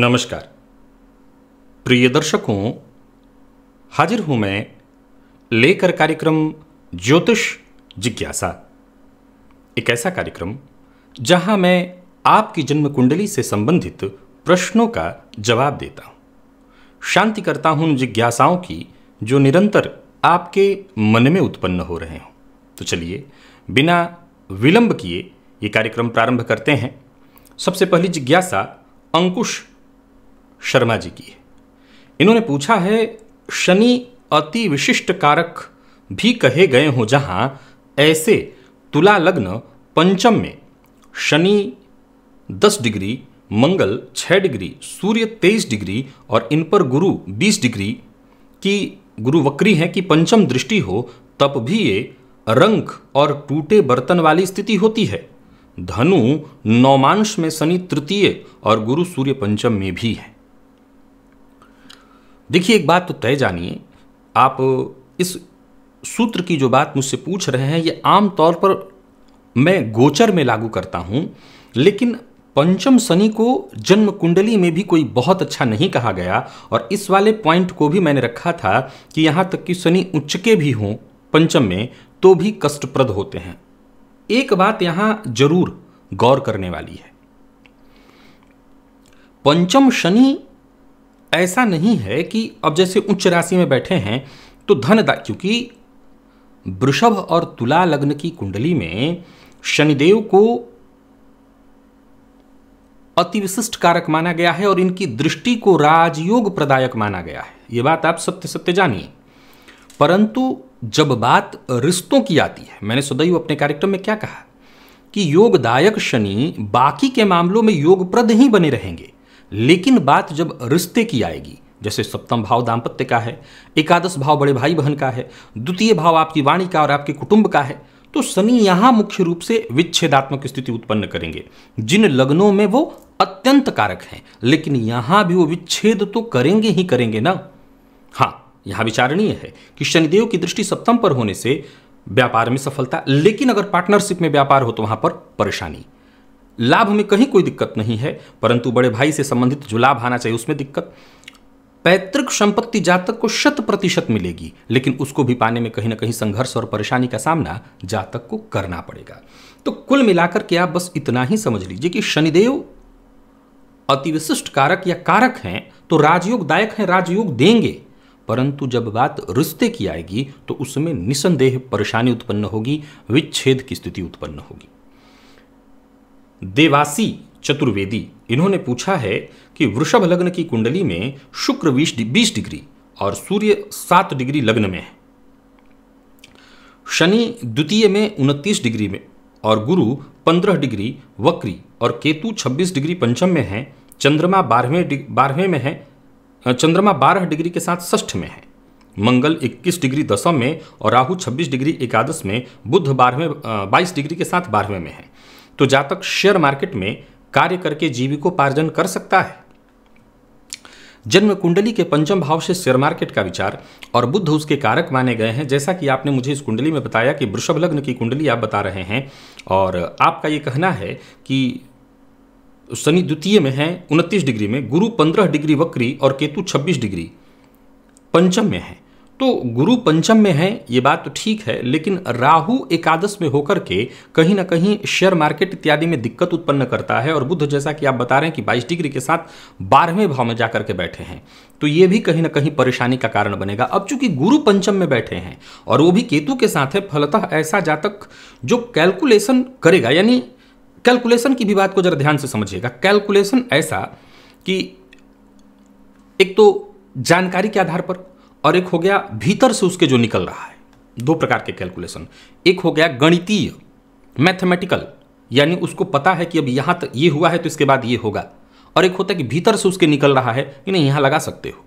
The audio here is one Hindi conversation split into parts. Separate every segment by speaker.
Speaker 1: नमस्कार प्रिय दर्शकों हाजिर हूं मैं लेकर कार्यक्रम ज्योतिष जिज्ञासा एक ऐसा कार्यक्रम जहां मैं आपकी जन्म कुंडली से संबंधित प्रश्नों का जवाब देता हूं शांति करता हूं उन जिज्ञासाओं की जो निरंतर आपके मन में उत्पन्न हो रहे हों तो चलिए बिना विलंब किए ये कार्यक्रम प्रारंभ करते हैं सबसे पहली जिज्ञासा अंकुश शर्मा जी की है इन्होंने पूछा है शनि अति विशिष्ट कारक भी कहे गए हों जहां ऐसे तुला लग्न पंचम में शनि दस डिग्री मंगल छह डिग्री सूर्य तेईस डिग्री और इन पर गुरु बीस डिग्री की गुरु वक्री है कि पंचम दृष्टि हो तब भी ये रंग और टूटे बर्तन वाली स्थिति होती है धनु नौमांश में शनि तृतीय और गुरु सूर्य पंचम में भी है देखिए एक बात तो तय जानिए आप इस सूत्र की जो बात मुझसे पूछ रहे हैं ये आम तौर पर मैं गोचर में लागू करता हूँ लेकिन पंचम शनि को जन्म कुंडली में भी कोई बहुत अच्छा नहीं कहा गया और इस वाले पॉइंट को भी मैंने रखा था कि यहाँ तक कि शनि उच्च के भी हों पंचम में तो भी कष्टप्रद होते हैं एक बात यहाँ जरूर गौर करने वाली है पंचम शनि ऐसा नहीं है कि अब जैसे उच्च राशि में बैठे हैं तो धनदा क्योंकि वृषभ और तुला लग्न की कुंडली में शनिदेव को अति विशिष्ट कारक माना गया है और इनकी दृष्टि को राजयोग प्रदायक माना गया है यह बात आप सत्य सत्य जानिए परंतु जब बात रिश्तों की आती है मैंने सदैव अपने कार्यक्रम में क्या कहा कि योगदायक शनि बाकी के मामलों में योगप्रद ही बने रहेंगे लेकिन बात जब रिश्ते की आएगी जैसे सप्तम भाव दाम्पत्य का है एकादश भाव बड़े भाई बहन का है द्वितीय भाव आपकी वाणी का और आपके कुटुंब का है तो शनि यहां मुख्य रूप से विच्छेदात्मक स्थिति उत्पन्न करेंगे जिन लग्नों में वो अत्यंत कारक हैं लेकिन यहां भी वो विच्छेद तो करेंगे ही करेंगे ना हाँ यहां विचारणीय है कि शनिदेव की दृष्टि सप्तम पर होने से व्यापार में सफलता लेकिन अगर पार्टनरशिप में व्यापार हो तो वहां पर परेशानी लाभ में कहीं कोई दिक्कत नहीं है परंतु बड़े भाई से संबंधित जो लाभ आना चाहिए उसमें दिक्कत पैतृक संपत्ति जातक को शत प्रतिशत मिलेगी लेकिन उसको भी पाने में कहीं ना कहीं संघर्ष और परेशानी का सामना जातक को करना पड़ेगा तो कुल मिलाकर के आप बस इतना ही समझ लीजिए कि शनिदेव अतिविशिष्ट कारक या कारक हैं तो राजयोग दायक हैं राजयोग देंगे परंतु जब बात रिश्ते की आएगी तो उसमें निसंदेह परेशानी उत्पन्न होगी विच्छेद की स्थिति उत्पन्न होगी देवासी चतुर्वेदी इन्होंने पूछा है कि वृषभ लग्न की कुंडली में शुक्र बीस डिग्री और सूर्य सात डिग्री लग्न में है शनि द्वितीय में उनतीस डिग्री में और गुरु पंद्रह डिग्री वक्री और केतु छब्बीस डिग्री पंचम में है चंद्रमा बारहवें बारहवें में है चंद्रमा बारह डिग्री के साथ षष्ठ में है मंगल 21 डिग्री दसम में और राहु 26 डिग्री एकादश में बुध बारहवें बाईस डिग्री के साथ बारहवें में है तो जातक शेयर मार्केट में कार्य करके जीविकोपार्जन कर सकता है जन्म कुंडली के पंचम भाव से शेयर मार्केट का विचार और बुद्ध उसके कारक माने गए हैं जैसा कि आपने मुझे इस कुंडली में बताया कि वृषभ लग्न की कुंडली आप बता रहे हैं और आपका ये कहना है कि शनि द्वितीय में है उनतीस डिग्री में गुरु पंद्रह डिग्री वक्री और केतु छब्बीस डिग्री पंचम में है तो गुरु पंचम में है ये बात तो ठीक है लेकिन राहु एकादश में होकर के कहीं ना कहीं शेयर मार्केट इत्यादि में दिक्कत उत्पन्न करता है और बुद्ध जैसा कि आप बता रहे हैं कि 22 डिग्री के साथ बारहवें भाव में जाकर के बैठे हैं तो ये भी कहीं ना कहीं परेशानी का कारण बनेगा अब चूंकि गुरु पंचम में बैठे हैं और वो भी केतु के साथ है फलतः ऐसा जातक जो कैलकुलेशन करेगा यानी कैलकुलेशन की भी बात को जरा ध्यान से समझिएगा कैलकुलेशन ऐसा कि एक तो जानकारी के आधार पर और एक हो गया भीतर से उसके जो निकल रहा है दो प्रकार के कैलकुलेशन एक हो गया गणितीय मैथमेटिकल यानी उसको पता है कि अब यहाँ तक ये हुआ है तो इसके बाद ये होगा और एक होता है कि भीतर से उसके निकल रहा है कि नहीं यहाँ लगा सकते हो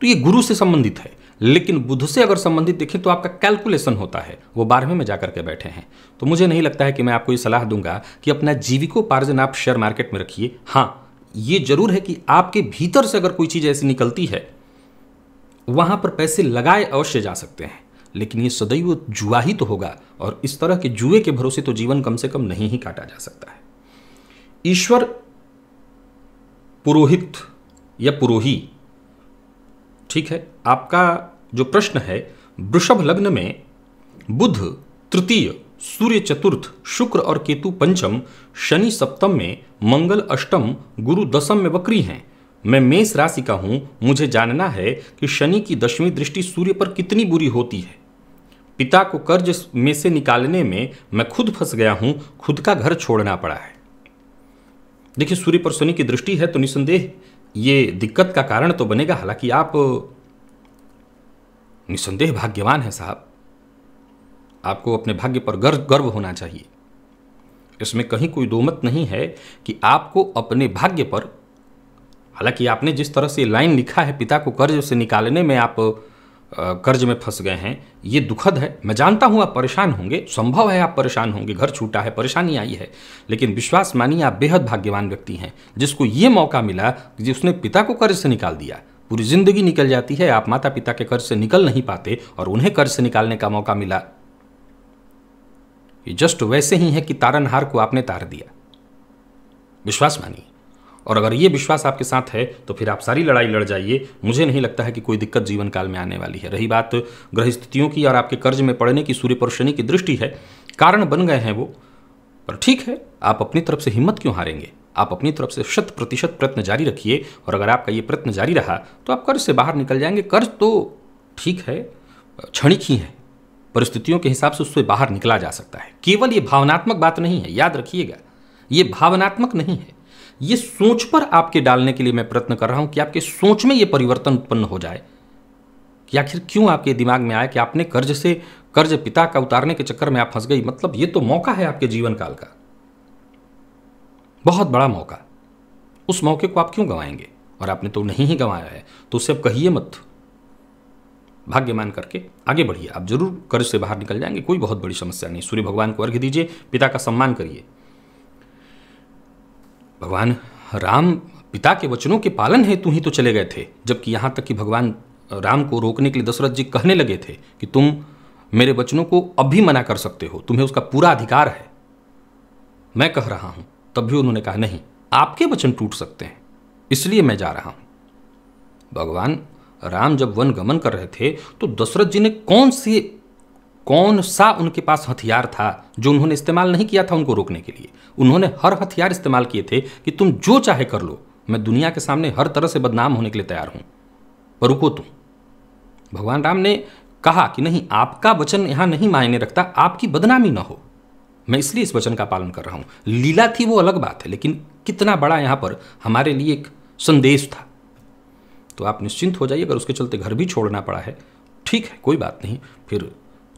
Speaker 1: तो ये गुरु से संबंधित है लेकिन बुद्ध से अगर संबंधित देखें तो आपका कैलकुलेशन होता है वो बारहवें में जाकर के बैठे हैं तो मुझे नहीं लगता है कि मैं आपको ये सलाह दूंगा कि अपना जीविकोपार्जन आप शेयर मार्केट में रखिए हाँ ये जरूर है कि आपके भीतर से अगर कोई चीज़ ऐसी निकलती है वहाँ पर पैसे लगाए अवश्य जा सकते हैं लेकिन ये सदैव जुआ ही तो होगा और इस तरह के जुए के भरोसे तो जीवन कम से कम नहीं ही काटा जा सकता है ईश्वर पुरोहित या पुरोही ठीक है आपका जो प्रश्न है वृषभ लग्न में बुध तृतीय सूर्य चतुर्थ शुक्र और केतु पंचम शनि सप्तम में मंगल अष्टम गुरु दसम में वक्री हैं मैं मेष राशि का हूं मुझे जानना है कि शनि की दसवीं दृष्टि सूर्य पर कितनी बुरी होती है पिता को कर्ज में से निकालने में मैं खुद फंस गया हूं खुद का घर छोड़ना पड़ा है देखिए सूर्य पर शनि की दृष्टि है तो निसंदेह ये दिक्कत का कारण तो बनेगा हालांकि आप निसंदेह भाग्यवान हैं साहब आपको अपने भाग्य पर गर्व गर्व होना चाहिए इसमें कहीं कोई दोमत नहीं है कि आपको अपने भाग्य पर हालांकि आपने जिस तरह से लाइन लिखा है पिता को कर्ज से निकालने में आप कर्ज में फंस गए हैं ये दुखद है मैं जानता हूँ आप परेशान होंगे संभव है आप परेशान होंगे घर छूटा है परेशानी आई है लेकिन विश्वास मानिए आप बेहद भाग्यवान व्यक्ति हैं जिसको ये मौका मिला कि जिसने पिता को कर्ज से निकाल दिया पूरी ज़िंदगी निकल जाती है आप माता पिता के कर्ज से निकल नहीं पाते और उन्हें कर्ज से निकालने का मौका मिला ये जस्ट वैसे ही है कि तारनहार को आपने तार दिया विश्वास मानिए और अगर ये विश्वास आपके साथ है तो फिर आप सारी लड़ाई लड़ जाइए मुझे नहीं लगता है कि कोई दिक्कत जीवन काल में आने वाली है रही बात ग्रह स्थितियों की और आपके कर्ज में पड़ने की सूर्य पर शनि की दृष्टि है कारण बन गए हैं वो पर ठीक है आप अपनी तरफ से हिम्मत क्यों हारेंगे आप अपनी तरफ से शत प्रतिशत प्रयत्न जारी रखिए और अगर आपका ये प्रयत्न जारी रहा तो आप कर्ज से बाहर निकल जाएंगे कर्ज तो ठीक है क्षणिक ही है परिस्थितियों के हिसाब से उससे बाहर निकला जा सकता है केवल ये भावनात्मक बात नहीं है याद रखिएगा ये भावनात्मक नहीं है ये सोच पर आपके डालने के लिए मैं प्रयत्न कर रहा हूं कि आपके सोच में ये परिवर्तन उत्पन्न हो जाए कि आखिर क्यों आपके दिमाग में आया कि आपने कर्ज से कर्ज पिता का उतारने के चक्कर में आप फंस गई मतलब ये तो मौका है आपके जीवन काल का बहुत बड़ा मौका उस मौके को आप क्यों गंवाएंगे और आपने तो नहीं ही गंवाया है तो उसे अब कहिए मत भाग्य मान करके आगे बढ़िए आप जरूर कर्ज से बाहर निकल जाएंगे कोई बहुत बड़ी समस्या नहीं सूर्य भगवान को अर्घ्य दीजिए पिता का सम्मान करिए भगवान राम पिता के वचनों के पालन हेतु ही तो चले गए थे जबकि यहां तक कि भगवान राम को रोकने के लिए दशरथ जी कहने लगे थे कि तुम मेरे वचनों को अब भी मना कर सकते हो तुम्हें उसका पूरा अधिकार है मैं कह रहा हूं तब भी उन्होंने कहा नहीं आपके वचन टूट सकते हैं इसलिए मैं जा रहा हूं भगवान राम जब वन गमन कर रहे थे तो दशरथ जी ने कौन सी कौन सा उनके पास हथियार था जो उन्होंने इस्तेमाल नहीं किया था उनको रोकने के लिए उन्होंने हर हथियार इस्तेमाल किए थे कि तुम जो चाहे कर लो मैं दुनिया के सामने हर तरह से बदनाम होने के लिए तैयार हूँ पर रुको तुम भगवान राम ने कहा कि नहीं आपका वचन यहाँ नहीं मायने रखता आपकी बदनामी ना हो मैं इसलिए इस वचन का पालन कर रहा हूँ लीला थी वो अलग बात है लेकिन कितना बड़ा यहाँ पर हमारे लिए एक संदेश था तो आप निश्चिंत हो जाइए अगर उसके चलते घर भी छोड़ना पड़ा है ठीक है कोई बात नहीं फिर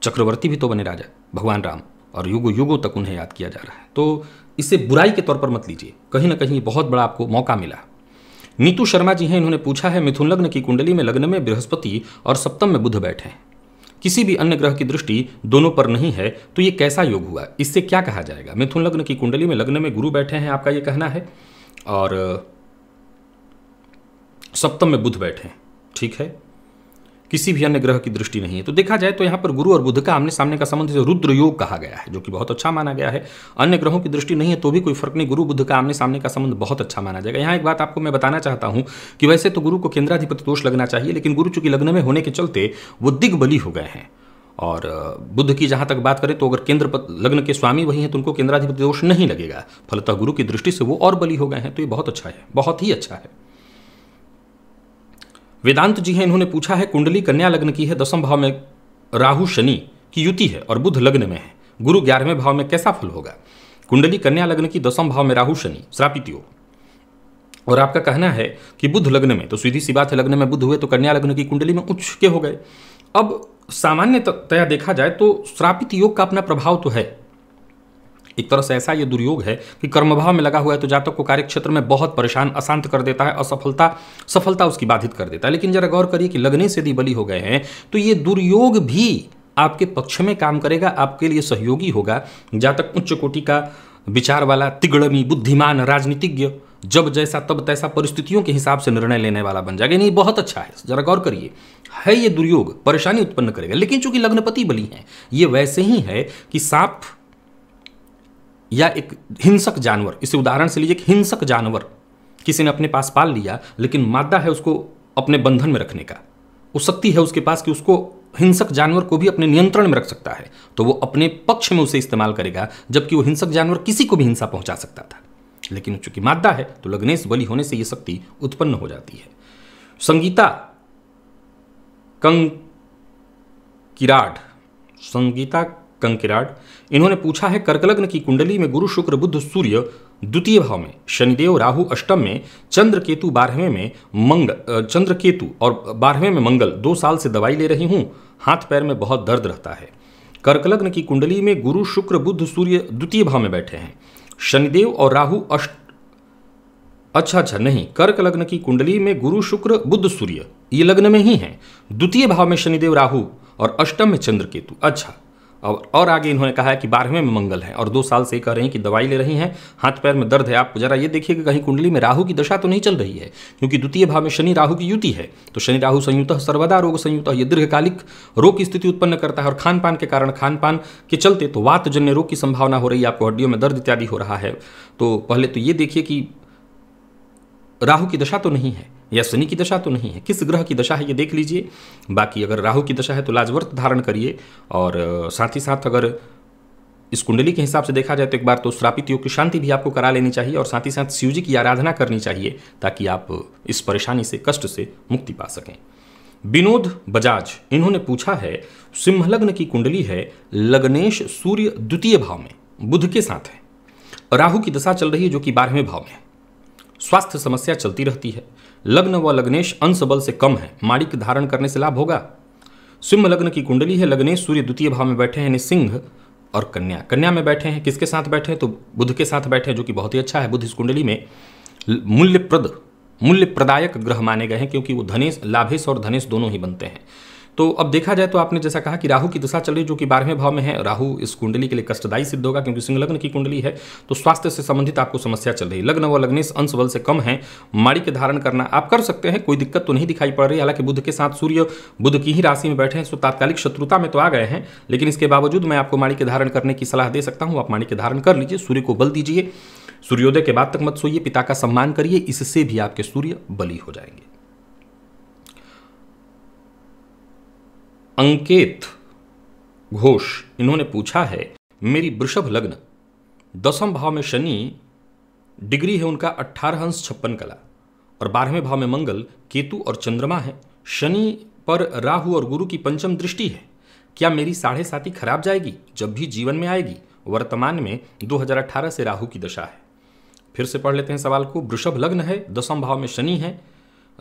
Speaker 1: चक्रवर्ती भी तो बने राजा भगवान राम और युगो युगों तक उन्हें याद किया जा रहा है तो इसे बुराई के तौर पर मत लीजिए कहीं ना कहीं बहुत बड़ा आपको मौका मिला नीतू शर्मा जी हैं इन्होंने पूछा है मिथुन लग्न की कुंडली में लग्न में बृहस्पति और सप्तम में बुध बैठे हैं किसी भी अन्य ग्रह की दृष्टि दोनों पर नहीं है तो ये कैसा योग हुआ इससे क्या कहा जाएगा मिथुन लग्न की कुंडली में लग्न में गुरु बैठे हैं आपका ये कहना है और सप्तम में बुध बैठे ठीक है किसी भी अन्य ग्रह की दृष्टि नहीं है तो देखा जाए तो यहाँ पर गुरु और बुध का आमने सामने का संबंध रुद्र योग कहा गया है जो कि बहुत अच्छा माना गया है अन्य ग्रहों की दृष्टि नहीं है तो भी कोई फर्क नहीं गुरु बुध का आमने सामने का संबंध बहुत अच्छा माना जाएगा यहाँ एक बात आपको मैं बताना चाहता हूँ कि वैसे तो गुरु को केंद्राधिपति दोष लगना चाहिए लेकिन गुरु चूंकि लग्न में होने के चलते वो दिग्बली हो गए हैं और बुद्ध की जहाँ तक बात करें तो अगर केंद्र लग्न के स्वामी वही हैं तो उनको केंद्राधिपति दोष नहीं लगेगा फलतः गुरु की दृष्टि से वो और बली हो गए हैं तो ये बहुत अच्छा है बहुत ही अच्छा है वेदांत जी हैं इन्होंने पूछा है कुंडली कन्या लग्न की है दसम भाव में राहु शनि की युति है और बुध लग्न में है गुरु ग्यारहवें भाव में कैसा फल होगा कुंडली कन्या लग्न की दसम भाव में राहु शनि श्रापित योग और आपका कहना है कि बुध लग्न में तो सीधी सी बात है लग्न में बुध हुए तो कन्या लग्न की कुंडली में उच्च के हो गए अब सामान्यतया देखा जाए तो श्रापित योग का अपना प्रभाव तो है एक तरह से ऐसा ये दुर्योग है कि कर्मभाव में लगा हुआ है तो जातक को कार्यक्षेत्र में बहुत परेशान अशांत कर देता है असफलता सफलता उसकी बाधित कर देता है लेकिन जरा गौर करिए कि लगने से यदि बलि हो गए हैं तो ये दुर्योग भी आपके पक्ष में काम करेगा आपके लिए सहयोगी होगा जातक उच्च कोटि का विचार वाला तिगड़मी बुद्धिमान राजनीतिज्ञ जब जैसा तब तैसा परिस्थितियों के हिसाब से निर्णय लेने वाला बन जाएगा नहीं बहुत अच्छा है जरा गौर करिए है ये दुर्योग परेशानी उत्पन्न करेगा लेकिन चूंकि लग्नपति बली हैं ये वैसे ही है कि सांप या एक हिंसक जानवर इसे उदाहरण से लीजिए हिंसक जानवर किसी ने अपने पास पाल लिया लेकिन मादा है उसको अपने बंधन में रखने का वो शक्ति है उसके पास कि उसको हिंसक जानवर को भी अपने नियंत्रण में रख सकता है तो वो अपने पक्ष में उसे इस्तेमाल करेगा जबकि वो हिंसक जानवर किसी को भी हिंसा पहुंचा सकता था लेकिन चूंकि मादा है तो लग्नेश बलि होने से ये शक्ति उत्पन्न हो जाती है संगीता कंग किराड संगीता कंकिराट इन्होंने पूछा है कर्कलग्न की कुंडली में गुरु शुक्र बुद्ध सूर्य द्वितीय भाव में शनिदेव राहु अष्टम में चंद्र केतु बारहवें में मंगल चंद्र केतु और बारहवें में मंगल दो साल से दवाई ले रही हूँ हाथ पैर में बहुत दर्द रहता है कर्कलग्न की कुंडली में गुरु शुक्र बुद्ध सूर्य द्वितीय भाव में बैठे हैं शनिदेव और राहु अष्ट अच्छा अच्छा नहीं कर्क लग्न की कुंडली में गुरु शुक्र बुद्ध सूर्य ये लग्न में ही हैं द्वितीय भाव में शनिदेव राहु और अष्टम में चंद्र केतु अच्छा और और आगे इन्होंने कहा है कि बारहवें में मंगल है और दो साल से कह रहे हैं कि दवाई ले रही हैं हाथ पैर में दर्द है आपको जरा ये देखिए कि कहीं कुंडली में राहु की दशा तो नहीं चल रही है क्योंकि द्वितीय भाव में शनि राहु की युति है तो शनि राहु संयुक्त सर्वदा रोग संयुक्त ये दीर्घकालिक रोग की स्थिति उत्पन्न करता है और खान पान के कारण खान पान के चलते तो वातजन्य रोग की संभावना हो रही है आपको हड्डियों में दर्द इत्यादि हो रहा है तो पहले तो ये देखिए कि राहु की दशा तो नहीं है या शनि की दशा तो नहीं है किस ग्रह की दशा है ये देख लीजिए बाकी अगर राहु की दशा है तो लाजवर्त धारण करिए और साथ ही साथ अगर इस कुंडली के हिसाब से देखा जाए तो एक बार तो श्रापित योग की शांति भी आपको करा लेनी चाहिए और साथ ही साथ शिव जी की आराधना करनी चाहिए ताकि आप इस परेशानी से कष्ट से मुक्ति पा सकें विनोद बजाज इन्होंने पूछा है सिंहलग्न की कुंडली है लग्नेश सूर्य द्वितीय भाव में बुध के साथ है राहु की दशा चल रही है जो कि बारहवें भाव में है स्वास्थ्य समस्या चलती रहती है लग्न व लग्नेश अंश बल से कम है माणिक धारण करने से लाभ होगा सिंह लग्न की कुंडली है लग्नेश सूर्य द्वितीय भाव में बैठे हैं सिंह और कन्या कन्या में बैठे हैं किसके साथ बैठे हैं तो बुध के साथ बैठे हैं जो कि बहुत ही अच्छा है बुध इस कुंडली में मूल्यप्रद मूल्य प्रदायक ग्रह माने गए हैं क्योंकि वो धनेश लाभेश और धनेश दोनों ही बनते हैं तो अब देखा जाए तो आपने जैसा कहा कि राहु की दशा चल रही जो कि बारहवें भाव में है राहु इस कुंडली के लिए कष्टदायी सिद्ध होगा क्योंकि सिंह लग्न की कुंडली है तो स्वास्थ्य से संबंधित आपको समस्या चल रही है लग्न व लग्नेश अंश बल से कम है माड़ी के धारण करना आप कर सकते हैं कोई दिक्कत तो नहीं दिखाई पड़ रही हालांकि बुद्ध के साथ सूर्य बुद्ध की ही राशि में बैठे हैं सो तात्कालिक शत्रुता में तो आ गए हैं लेकिन इसके बावजूद मैं आपको माड़ी के धारण करने की सलाह दे सकता हूँ आप माड़ी के धारण कर लीजिए सूर्य को बल दीजिए सूर्योदय के बाद तक मत सोइए पिता का सम्मान करिए इससे भी आपके सूर्य बली हो जाएंगे अंकित घोष इन्होंने पूछा है मेरी वृषभ लग्न दसम भाव में शनि डिग्री है उनका अट्ठारह अंश छप्पन कला और बारहवें भाव में मंगल केतु और चंद्रमा है शनि पर राहु और गुरु की पंचम दृष्टि है क्या मेरी साढ़े साथी खराब जाएगी जब भी जीवन में आएगी वर्तमान में 2018 से राहु की दशा है फिर से पढ़ लेते हैं सवाल को वृषभ लग्न है दसम भाव में शनि है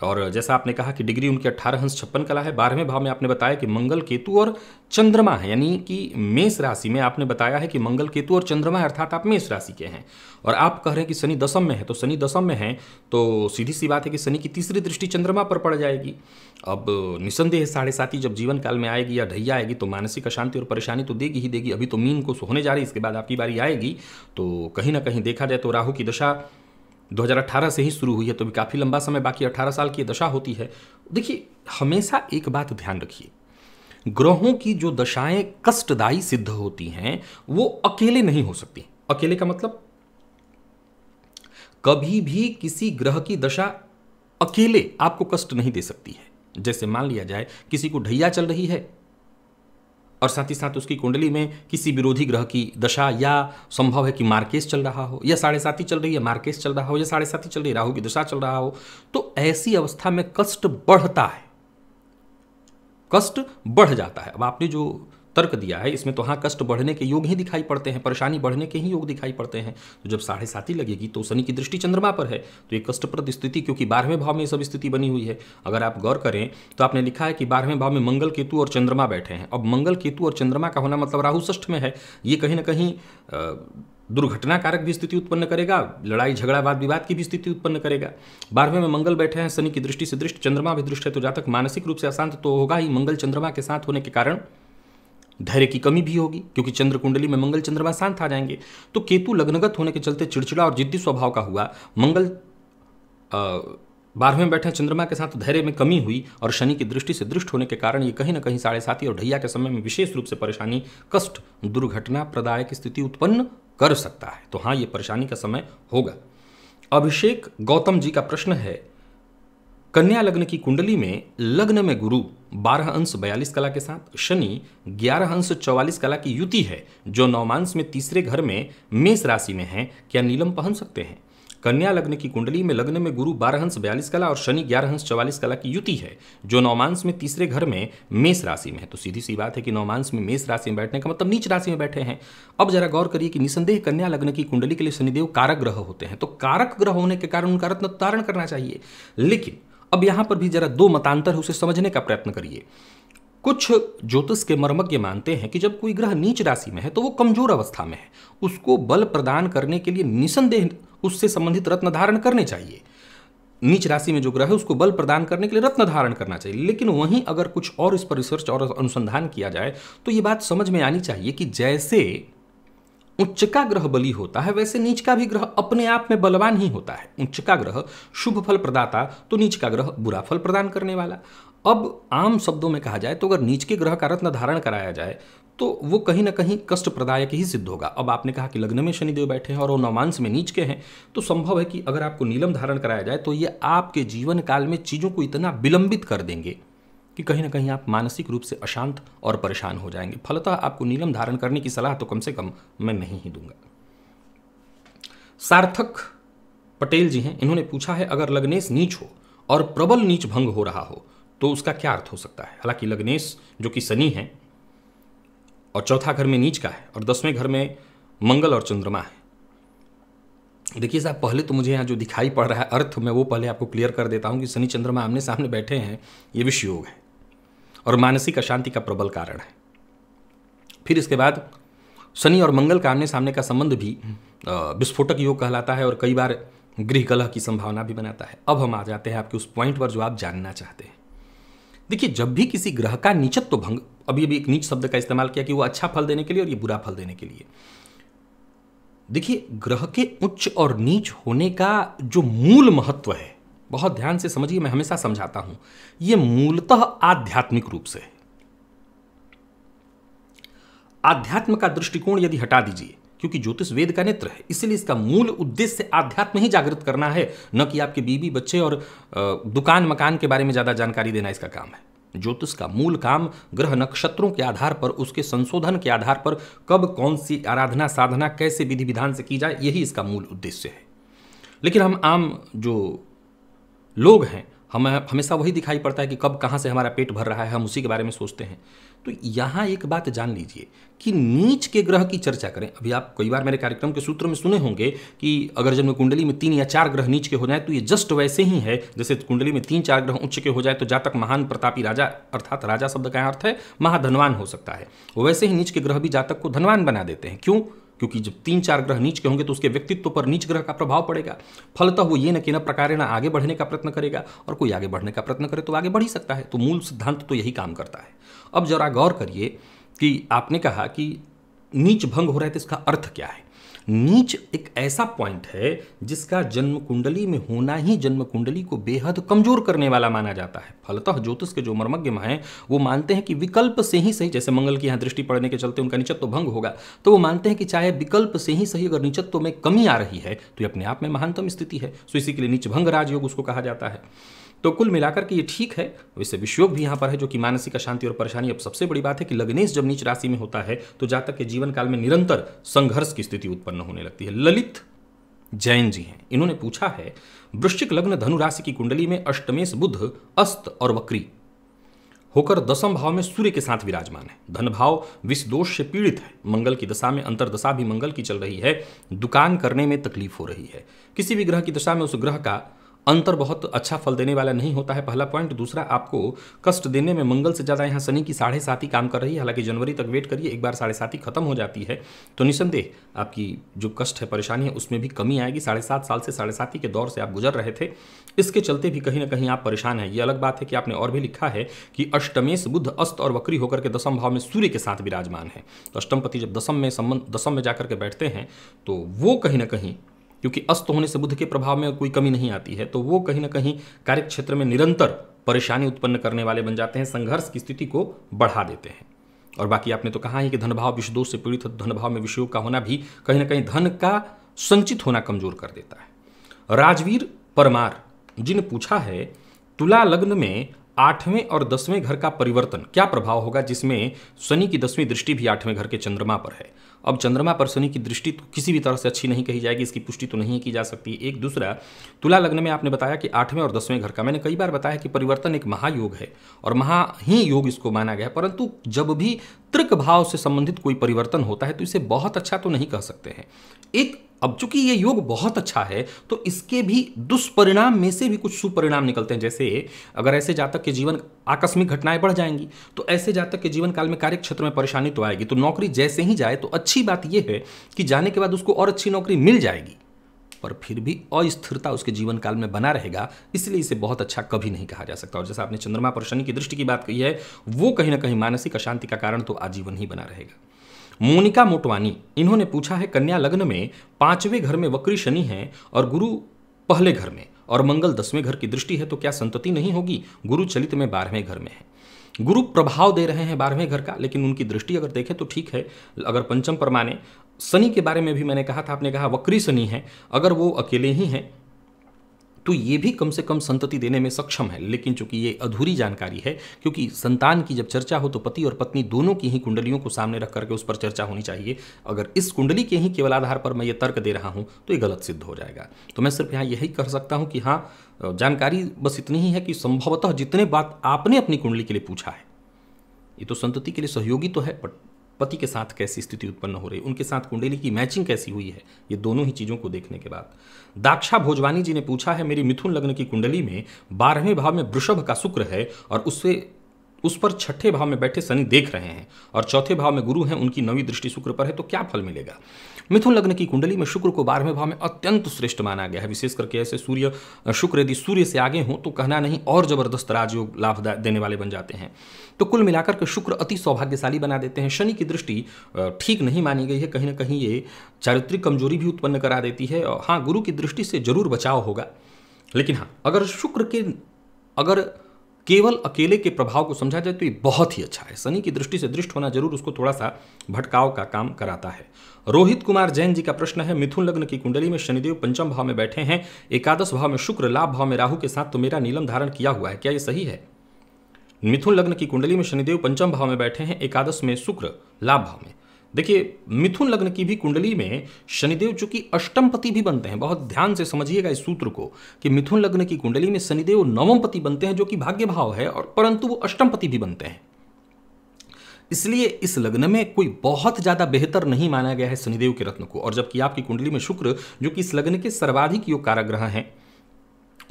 Speaker 1: और जैसा आपने कहा कि डिग्री उनकी अट्ठारह हंस छप्पन कला है बारहवें भाव में आपने बताया कि मंगल केतु और चंद्रमा है यानी कि मेष राशि में आपने बताया है कि मंगल केतु और चंद्रमा है अर्थात आप मेष राशि के हैं और आप कह रहे हैं कि शनि दशम में है तो शनि दशम में है तो सीधी सी बात है कि शनि की तीसरी दृष्टि चंद्रमा पर पड़ जाएगी अब निसंदेह साढ़े साथी जब जीवन काल में आएगी या ढैया आएगी तो मानसिक अशांति और परेशानी तो देगी ही देगी अभी तो मीन को सोने जा रही इसके बाद आपकी बारी आएगी तो कहीं ना कहीं देखा जाए तो राहू की दशा 2018 से ही शुरू हुई है तो भी काफ़ी लंबा समय बाकी 18 साल की दशा होती है देखिए हमेशा एक बात ध्यान रखिए ग्रहों की जो दशाएं कष्टदायी सिद्ध होती हैं वो अकेले नहीं हो सकती अकेले का मतलब कभी भी किसी ग्रह की दशा अकेले आपको कष्ट नहीं दे सकती है जैसे मान लिया जाए किसी को ढैया चल रही है और साथ ही साथ उसकी कुंडली में किसी विरोधी ग्रह की दशा या संभव है कि मार्केश चल रहा हो या साढ़े साथी चल रही है मार्केश चल रहा हो या साढ़े साथी चल रही है राहु की दशा चल रहा हो तो ऐसी अवस्था में कष्ट बढ़ता है कष्ट बढ़ जाता है अब आपने जो तर्क दिया है इसमें तो हाँ कष्ट बढ़ने के योग ही दिखाई पड़ते हैं परेशानी बढ़ने के ही योग दिखाई पड़ते हैं तो जब साढ़े साथी लगेगी तो शनि की दृष्टि चंद्रमा पर है तो ये कष्टप्रद स्थिति क्योंकि बारहवें भाव में ये सब स्थिति बनी हुई है अगर आप गौर करें तो आपने लिखा है कि बारहवें भाव में मंगल केतु और चंद्रमा बैठे हैं अब मंगल केतु और चंद्रमा का होना मतलब राहुष्ठ में है ये कहीं ना कहीं दुर्घटनाकारक भी स्थिति उत्पन्न करेगा लड़ाई झगड़ा वाद विवाद की भी स्थिति उत्पन्न करेगा बारहवें में मंगल बैठे हैं शनि की दृष्टि से दृष्ट चंद्रमा भी दृष्ट है तो जातक तक मानसिक रूप से अशांत तो होगा ही मंगल चंद्रमा के साथ होने के कारण धैर्य की कमी भी होगी क्योंकि चंद्र कुंडली में मंगल चंद्रमा शांत आ जाएंगे तो केतु लग्नगत होने के चलते चिड़चिड़ा और जिद्दी स्वभाव का हुआ मंगल बारहवें बैठे चंद्रमा के साथ धैर्य में कमी हुई और शनि की दृष्टि से दृष्ट होने के कारण ये कहीं ना कहीं साढ़े साथी और ढैया के समय में विशेष रूप से परेशानी कष्ट दुर्घटना प्रदायक स्थिति उत्पन्न कर सकता है तो हाँ ये परेशानी का समय होगा अभिषेक गौतम जी का प्रश्न है कन्या लग्न की कुंडली में लग्न में गुरु बारह अंश बयालीस कला के साथ शनि ग्यारह अंश चौवालीस कला की युति है जो नवमांश में तीसरे घर में मेष राशि में है क्या नीलम पहन सकते हैं कन्या लग्न की कुंडली में लग्न में गुरु बारह हंस बयालीस कला और शनि ग्यारह हंस चौवालीस कला की युति है जो नवमांश में तीसरे घर में मेष राशि में है तो सीधी सी बात है कि नवमांश में मेष राशि में बैठने का मतलब नीच राशि में बैठे हैं अब जरा गौर करिए कि निसंदेह कन्या लग्न की कुंडली के लिए शनिदेव कारक ग्रह होते हैं तो कारक ग्रह होने के कारण उनका रत्न तारण करना चाहिए लेकिन अब यहाँ पर भी जरा दो मतांतर है उसे समझने का प्रयत्न करिए कुछ ज्योतिष के मर्मज्ञ मानते हैं कि जब कोई ग्रह नीच राशि में है तो वो कमजोर अवस्था में है उसको बल प्रदान करने के लिए निसंदेह उससे संबंधित रत्न धारण करने चाहिए नीच राशि में जो ग्रह है उसको बल प्रदान करने के लिए रत्न धारण करना चाहिए लेकिन वहीं अगर कुछ और इस पर रिसर्च और अनुसंधान किया जाए तो ये बात समझ में आनी चाहिए कि जैसे उच्च का ग्रह बली होता है वैसे नीच का भी ग्रह अपने आप में बलवान ही होता है उच्च का ग्रह शुभ फल प्रदाता तो नीच का ग्रह बुरा फल प्रदान करने वाला अब आम शब्दों में कहा जाए तो अगर नीच के ग्रह का रत्न धारण कराया जाए तो वो कहीं ना कहीं कष्ट प्रदायक ही सिद्ध होगा अब आपने कहा कि लग्न में शनिदेव बैठे हैं और वो नवमांश में नीच के हैं तो संभव है कि अगर आपको नीलम धारण कराया जाए तो ये आपके जीवन काल में चीज़ों को इतना विलंबित कर देंगे कि कहीं ना कहीं आप मानसिक रूप से अशांत और परेशान हो जाएंगे फलतः आपको नीलम धारण करने की सलाह तो कम से कम मैं नहीं ही दूंगा सार्थक पटेल जी हैं इन्होंने पूछा है अगर लग्नेश नीच हो और प्रबल नीच भंग हो रहा हो तो उसका क्या अर्थ हो सकता है हालांकि लग्नेश जो कि शनि है और चौथा घर में नीच का है और दसवें घर में मंगल और चंद्रमा है देखिए साहब पहले तो मुझे यहाँ जो दिखाई पड़ रहा है अर्थ मैं वो पहले आपको क्लियर कर देता हूँ कि शनि चंद्रमा आमने सामने बैठे हैं ये विषय योग है और मानसिक अशांति का प्रबल कारण है फिर इसके बाद शनि और मंगल का आमने सामने का संबंध भी विस्फोटक योग कहलाता है और कई बार गृह कलह की संभावना भी बनाता है अब हम आ जाते हैं आपके उस पॉइंट पर जो आप जानना चाहते हैं देखिए जब भी किसी ग्रह का नीचत्व तो भंग अभी अभी एक नीच शब्द का इस्तेमाल किया कि वो अच्छा फल देने के लिए और ये बुरा फल देने के लिए देखिए ग्रह के उच्च और नीच होने का जो मूल महत्व है बहुत ध्यान से समझिए मैं हमेशा समझाता हूं यह मूलतः आध्यात्मिक रूप से आध्यात्म का दृष्टिकोण यदि हटा दीजिए क्योंकि ज्योतिष वेद का नेत्र है इसलिए इसका मूल उद्देश्य आध्यात्म ही जागृत करना है न कि आपके बीबी बच्चे और दुकान मकान के बारे में ज़्यादा जानकारी देना इसका काम है ज्योतिष का मूल काम ग्रह नक्षत्रों के आधार पर उसके संशोधन के आधार पर कब कौन सी आराधना साधना कैसे विधि विधान से की जाए यही इसका मूल उद्देश्य है लेकिन हम आम जो लोग हैं हमें हमेशा वही दिखाई पड़ता है कि कब कहाँ से हमारा पेट भर रहा है हम उसी के बारे में सोचते हैं तो यहाँ एक बात जान लीजिए कि नीच के ग्रह की चर्चा करें अभी आप कई बार मेरे कार्यक्रम के सूत्र में सुने होंगे कि अगर जन्म कुंडली में तीन या चार ग्रह नीच के हो जाए तो ये जस्ट वैसे ही है जैसे कुंडली में तीन चार ग्रह उच्च के हो जाए तो जातक महान प्रतापी राजा अर्थात राजा शब्द का अर्थ है महाधनवान हो सकता है वैसे ही नीच के ग्रह भी जातक को धनवान बना देते हैं क्यों क्योंकि जब तीन चार ग्रह नीच के होंगे तो उसके व्यक्तित्व पर नीच ग्रह का प्रभाव पड़ेगा फलतः वो ये न कि न प्रकार ना आगे बढ़ने का प्रयत्न करेगा और कोई आगे बढ़ने का प्रयत्न करे तो आगे बढ़ ही सकता है तो मूल सिद्धांत तो यही काम करता है अब जरा गौर करिए कि आपने कहा कि नीच भंग हो रहा है तो इसका अर्थ क्या है नीच एक ऐसा पॉइंट है जिसका जन्म कुंडली में होना ही जन्म कुंडली को बेहद कमजोर करने वाला माना जाता है फलतः ज्योतिष के जो मर्मज्ञ हैं वो मानते हैं कि विकल्प से ही सही जैसे मंगल की यहाँ दृष्टि पड़ने के चलते उनका निचत्व भंग होगा तो वो मानते हैं कि चाहे विकल्प से ही सही अगर निचत्व में कमी आ रही है तो ये अपने आप में महानतम स्थिति है सो इसी के लिए नीच भंग राजयोग उसको कहा जाता है तो कुल मिलाकर के ये ठीक है वैसे विषयोग भी यहाँ पर है जो कि मानसिक अशांति और परेशानी अब सबसे बड़ी बात है कि लग्नेश जब नीच राशि में होता है तो जातक के जीवन काल में निरंतर संघर्ष की स्थिति उत्पन्न होने लगती है ललित जैन जी हैं इन्होंने पूछा है वृश्चिक लग्न धनु राशि की कुंडली में अष्टमेश बुद्ध अस्त और वक्री होकर दसम भाव में सूर्य के साथ विराजमान है धन भाव विष दोष से पीड़ित है मंगल की दशा में अंतर दशा भी मंगल की चल रही है दुकान करने में तकलीफ हो रही है किसी भी ग्रह की दशा में उस ग्रह का अंतर बहुत अच्छा फल देने वाला नहीं होता है पहला पॉइंट दूसरा आपको कष्ट देने में मंगल से ज़्यादा यहाँ शनि की साढ़े सात ही काम कर रही है हालांकि जनवरी तक वेट करिए एक बार साढ़े सात ही खत्म हो जाती है तो निसंदेह आपकी जो कष्ट है परेशानी है उसमें भी कमी आएगी साढ़े सात साल से साढ़े सात ही के दौर से आप गुजर रहे थे इसके चलते भी कहीं ना कहीं आप परेशान हैं ये अलग बात है कि आपने और भी लिखा है कि अष्टमेश बुद्ध अस्त और वक्री होकर के दसम भाव में सूर्य के साथ विराजमान है तो अष्टमपति जब दसम में संबंध दसम में जाकर के बैठते हैं तो वो कहीं ना कहीं क्योंकि अस्त होने से बुध के प्रभाव में कोई कमी नहीं आती है तो वो कहीं ना कहीं कार्य क्षेत्र में निरंतर परेशानी उत्पन्न करने वाले बन जाते हैं संघर्ष की स्थिति को बढ़ा देते हैं और बाकी आपने तो कहा है कि धनभाव विषदोष से पीड़ित धनभाव में विषयों का होना भी कहीं ना कहीं धन का संचित होना कमजोर कर देता है राजवीर परमार जी ने पूछा है तुला लग्न में आठवें और दसवें घर का परिवर्तन क्या प्रभाव होगा जिसमें शनि की दसवीं दृष्टि भी आठवें घर के चंद्रमा पर है अब चंद्रमा पर शनि की दृष्टि तो किसी भी तरह से अच्छी नहीं कही जाएगी इसकी पुष्टि तो नहीं की जा सकती एक दूसरा तुला लग्न में आपने बताया कि आठवें और दसवें घर का मैंने कई बार बताया कि परिवर्तन एक महायोग है और महा ही योग इसको माना गया परंतु जब भी तृक भाव से संबंधित कोई परिवर्तन होता है तो इसे बहुत अच्छा तो नहीं कह सकते हैं एक अब चूंकि ये योग बहुत अच्छा है तो इसके भी दुष्परिणाम में से भी कुछ सुपरिणाम निकलते हैं जैसे अगर ऐसे जातक के जीवन आकस्मिक घटनाएं बढ़ जाएंगी तो ऐसे जातक के जीवन काल में कार्य क्षेत्र में परेशानी तो आएगी तो नौकरी जैसे ही जाए तो अच्छी बात यह है कि जाने के बाद उसको और अच्छी नौकरी मिल जाएगी पर फिर भी अस्थिरता उसके जीवन काल में बना रहेगा इसलिए इसे बहुत अच्छा कभी नहीं कहा जा सकता और जैसा आपने चंद्रमा पर शनि की दृष्टि की बात कही है वो कहीं ना कहीं मानसिक अशांति का कारण तो आजीवन ही बना रहेगा मोनिका मोटवानी इन्होंने पूछा है कन्या लग्न में पांचवें घर में वक्री शनि है और गुरु पहले घर में और मंगल दसवें घर की दृष्टि है तो क्या संतति नहीं होगी गुरु चलित में बारहवें घर में है गुरु प्रभाव दे रहे हैं बारहवें घर का लेकिन उनकी दृष्टि अगर देखें तो ठीक है अगर पंचम पर माने शनि के बारे में भी मैंने कहा था आपने कहा वक्री शनि है अगर वो अकेले ही हैं तो ये भी कम से कम संतति देने में सक्षम है लेकिन चूंकि ये अधूरी जानकारी है क्योंकि संतान की जब चर्चा हो तो पति और पत्नी दोनों की ही कुंडलियों को सामने रख करके उस पर चर्चा होनी चाहिए अगर इस कुंडली के ही केवल आधार पर मैं ये तर्क दे रहा हूँ तो ये गलत सिद्ध हो जाएगा तो मैं सिर्फ यहाँ यही कह सकता हूँ कि हाँ जानकारी बस इतनी ही है कि संभवतः जितने बात आपने अपनी कुंडली के लिए पूछा है ये तो संतति के लिए सहयोगी तो है बट पति के साथ कैसी स्थिति उत्पन्न हो रही है उनके साथ कुंडली की मैचिंग कैसी हुई है ये दोनों ही चीज़ों को देखने के बाद दाक्षा भोजवानी जी ने पूछा है मेरी मिथुन लग्न की कुंडली में बारहवें भाव में वृषभ का शुक्र है और उससे उस पर छठे भाव में बैठे शनि देख रहे हैं और चौथे भाव में गुरु हैं उनकी नवी दृष्टि शुक्र पर है तो क्या फल मिलेगा मिथुन लग्न की कुंडली में शुक्र को बारहवें भाव में अत्यंत श्रेष्ठ माना गया है विशेष करके ऐसे सूर्य शुक्र यदि सूर्य से आगे हों तो कहना नहीं और जबरदस्त राजयोग लाभ देने वाले बन जाते हैं तो कुल मिलाकर के शुक्र अति सौभाग्यशाली बना देते हैं शनि की दृष्टि ठीक नहीं मानी गई है कहीं ना कहीं ये चारित्रिक कमजोरी भी उत्पन्न करा देती है हाँ गुरु की दृष्टि से जरूर बचाव होगा लेकिन हाँ अगर शुक्र के अगर केवल अकेले के प्रभाव को समझा जाए तो ये बहुत ही अच्छा है शनि की दृष्टि से दृष्ट होना जरूर उसको थोड़ा सा भटकाव का काम कराता है रोहित कुमार जैन जी का प्रश्न है मिथुन लग्न की कुंडली में शनिदेव पंचम भाव में बैठे हैं एकादश भाव में शुक्र लाभ भाव में राहु के साथ तो मेरा नीलम धारण किया हुआ है क्या ये सही है मिथुन लग्न की कुंडली में शनिदेव पंचम भाव में बैठे हैं एकादश में शुक्र लाभ भाव में देखिए मिथुन लग्न की भी कुंडली में शनिदेव जो कि अष्टमपति भी बनते हैं बहुत ध्यान से समझिएगा इस सूत्र को कि मिथुन लग्न की कुंडली में शनिदेव नवमपति बनते हैं जो कि भाग्य भाव है और परंतु वो अष्टमपति भी बनते हैं इसलिए इस लग्न में कोई बहुत ज़्यादा बेहतर नहीं माना गया है शनिदेव के रत्न को और जबकि आपकी कुंडली में शुक्र जो कि इस लग्न के सर्वाधिक योग काराग्रह हैं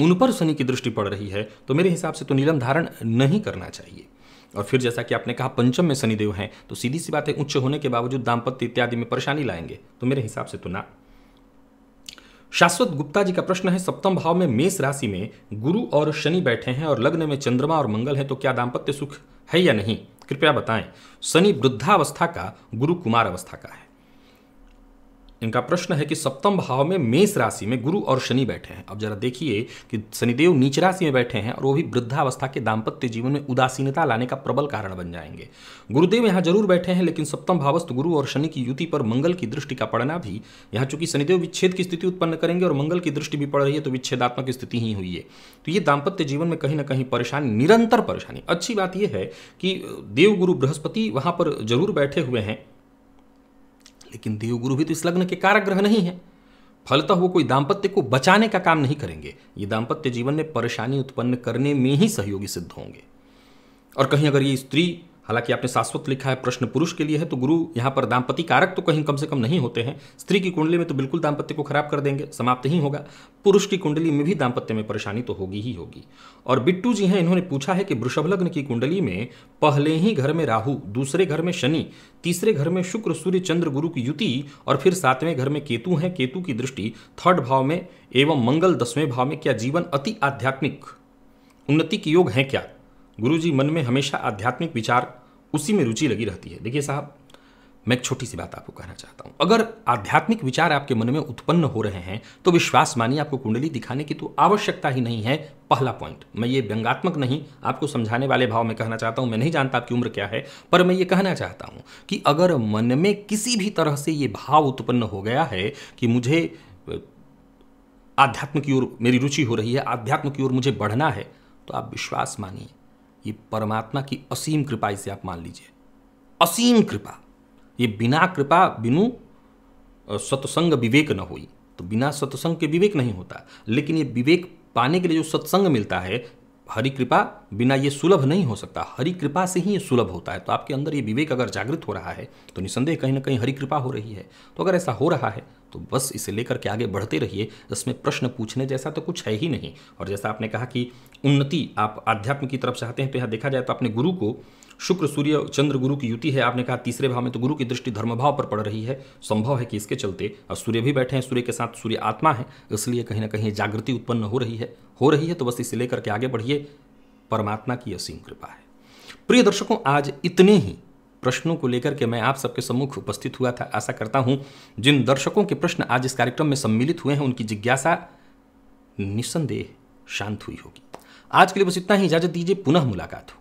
Speaker 1: उन पर शनि की दृष्टि पड़ रही है तो मेरे हिसाब से तो नीलम धारण नहीं करना चाहिए और फिर जैसा कि आपने कहा पंचम में शनिदेव हैं तो सीधी सी बात है उच्च होने के बावजूद दाम्पत्य इत्यादि में परेशानी लाएंगे तो मेरे हिसाब से तो ना शाश्वत गुप्ता जी का प्रश्न है सप्तम भाव में मेष राशि में गुरु और शनि बैठे हैं और लग्न में चंद्रमा और मंगल है तो क्या दाम्पत्य सुख है या नहीं कृपया बताएं शनि वृद्धावस्था का गुरु कुमार अवस्था का है इनका प्रश्न है कि सप्तम भाव में मेष राशि में गुरु और शनि बैठे हैं अब जरा देखिए कि शनिदेव नीच राशि में बैठे हैं और वो भी वृद्धावस्था के दाम्पत्य जीवन में उदासीनता लाने का प्रबल कारण बन जाएंगे गुरुदेव यहाँ जरूर बैठे हैं लेकिन सप्तम भावस्थ गुरु और शनि की युति पर मंगल की दृष्टि का पड़ना भी यहाँ चूंकि शनिदेव विच्छेद की स्थिति उत्पन्न करेंगे और मंगल की दृष्टि भी पड़ रही है तो विच्छेदात्मक स्थिति ही हुई है तो ये दाम्पत्य जीवन में कहीं ना कहीं परेशानी निरंतर परेशानी अच्छी बात यह है कि देवगुरु बृहस्पति वहाँ पर जरूर बैठे हुए हैं लेकिन देवगुरु भी तो इस लग्न के कारक ग्रह नहीं है फलतः वो कोई दाम्पत्य को बचाने का काम नहीं करेंगे ये दाम्पत्य जीवन में परेशानी उत्पन्न करने में ही सहयोगी सिद्ध होंगे और कहीं अगर ये स्त्री हालांकि आपने शाश्वत लिखा है प्रश्न पुरुष के लिए है तो गुरु यहाँ पर दाम्पत्य कारक तो कहीं कम से कम नहीं होते हैं स्त्री की कुंडली में तो बिल्कुल दाम्पत्य को खराब कर देंगे समाप्त ही होगा पुरुष की कुंडली में भी दाम्पत्य में परेशानी तो होगी ही होगी और बिट्टू जी हैं इन्होंने पूछा है कि वृषभ लग्न की कुंडली में पहले ही घर में राहु दूसरे घर में शनि तीसरे घर में शुक्र सूर्य चंद्र गुरु की युति और फिर सातवें घर में केतु हैं केतु की दृष्टि थर्ड भाव में एवं मंगल दसवें भाव में क्या जीवन अति आध्यात्मिक उन्नति के योग हैं क्या गुरु जी मन में हमेशा आध्यात्मिक विचार उसी में रुचि लगी रहती है देखिए साहब मैं एक छोटी सी बात आपको कहना चाहता हूँ अगर आध्यात्मिक विचार आपके मन में उत्पन्न हो रहे हैं तो विश्वास मानिए आपको कुंडली दिखाने की तो आवश्यकता ही नहीं है पहला पॉइंट मैं ये व्यंगात्मक नहीं आपको समझाने वाले भाव में कहना चाहता हूँ मैं नहीं जानता आपकी उम्र क्या है पर मैं ये कहना चाहता हूँ कि अगर मन में किसी भी तरह से ये भाव उत्पन्न हो गया है कि मुझे आध्यात्म की ओर मेरी रुचि हो रही है आध्यात्म की ओर मुझे बढ़ना है तो आप विश्वास मानिए ये परमात्मा की असीम कृपा इसे आप मान लीजिए असीम कृपा ये बिना कृपा बिनु सत्संग विवेक न हो तो बिना सत्संग के विवेक नहीं होता लेकिन ये विवेक पाने के लिए जो सत्संग मिलता है हरि कृपा बिना ये सुलभ नहीं हो सकता हरि कृपा से ही ये सुलभ होता है तो आपके अंदर ये विवेक अगर जागृत हो रहा है तो निसंदेह कहीं ना कहीं हरि कृपा हो रही है तो अगर ऐसा हो रहा है तो बस इसे लेकर के आगे बढ़ते रहिए इसमें प्रश्न पूछने जैसा तो कुछ है ही नहीं और जैसा आपने कहा कि उन्नति आप आध्यात्म की तरफ चाहते हैं तो यहाँ देखा जाए तो अपने गुरु को शुक्र सूर्य चंद्र गुरु की युति है आपने कहा तीसरे भाव में तो गुरु की दृष्टि धर्म भाव पर पड़ रही है संभव है कि इसके चलते और सूर्य भी बैठे हैं सूर्य के साथ सूर्य आत्मा है इसलिए कहीं ना कहीं जागृति उत्पन्न हो रही है हो रही है तो बस इसे लेकर के आगे बढ़िए परमात्मा की असीम कृपा है प्रिय दर्शकों आज इतने ही प्रश्नों को लेकर के मैं आप सबके सम्मुख उपस्थित हुआ था आशा करता हूं जिन दर्शकों के प्रश्न आज इस कार्यक्रम में सम्मिलित हुए हैं उनकी जिज्ञासा निसंदेह शांत हुई होगी आज के लिए बस इतना ही इजाजत दीजिए पुनः मुलाकात हो